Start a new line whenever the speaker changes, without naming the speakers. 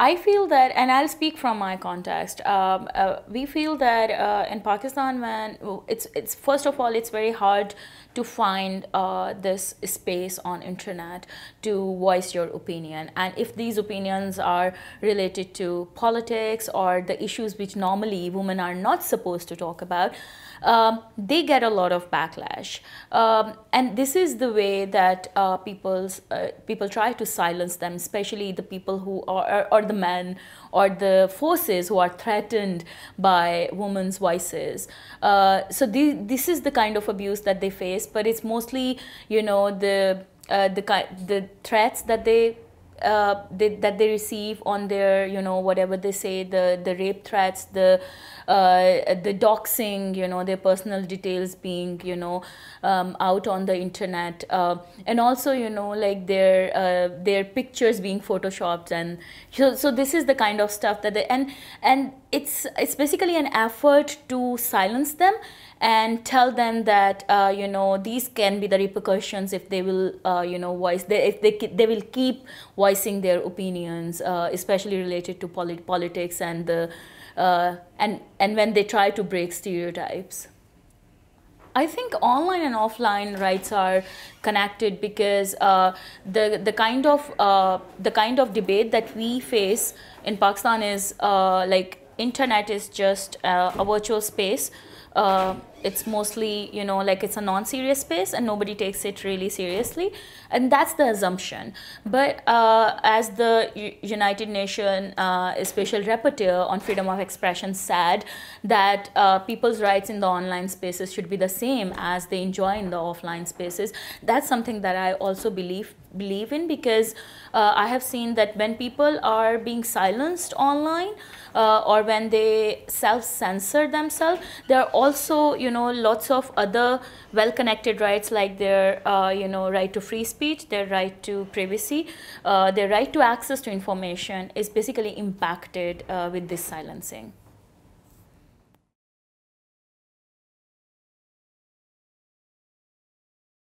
I feel that, and I'll speak from my context. Um, uh, we feel that uh, in Pakistan, when it's it's first of all, it's very hard to find uh, this space on internet to voice your opinion, and if these opinions are related to politics or the issues which normally women are not supposed to talk about, um, they get a lot of backlash, um, and this is the way that uh, people's uh, people try to silence them, especially the people who are or the men or the forces who are threatened by women's voices. Uh, so the, this is the kind of abuse that they face, but it's mostly, you know, the, uh, the, the threats that they uh, they, that they receive on their you know whatever they say the the rape threats the uh, the doxing you know their personal details being you know um, out on the internet uh, and also you know like their uh, their pictures being photoshopped and so, so this is the kind of stuff that they and and it's it's basically an effort to silence them and tell them that uh, you know these can be the repercussions if they will uh, you know voice they if they they will keep voice voicing their opinions, uh, especially related to polit politics and the uh, and and when they try to break stereotypes. I think online and offline rights are connected because uh, the the kind of uh, the kind of debate that we face in Pakistan is uh, like internet is just uh, a virtual space uh, it's mostly you know like it's a non-serious space and nobody takes it really seriously and that's the assumption but uh, as the U united nations uh, special rapporteur on freedom of expression said that uh, people's rights in the online spaces should be the same as they enjoy in the offline spaces that's something that i also believe believe in because uh, i have seen that when people are being silenced online uh, or when they self-censor themselves they're also you you know lots of other well-connected rights like their uh, you know right to free speech, their right to privacy, uh, their right to access to information is basically impacted uh, with this silencing.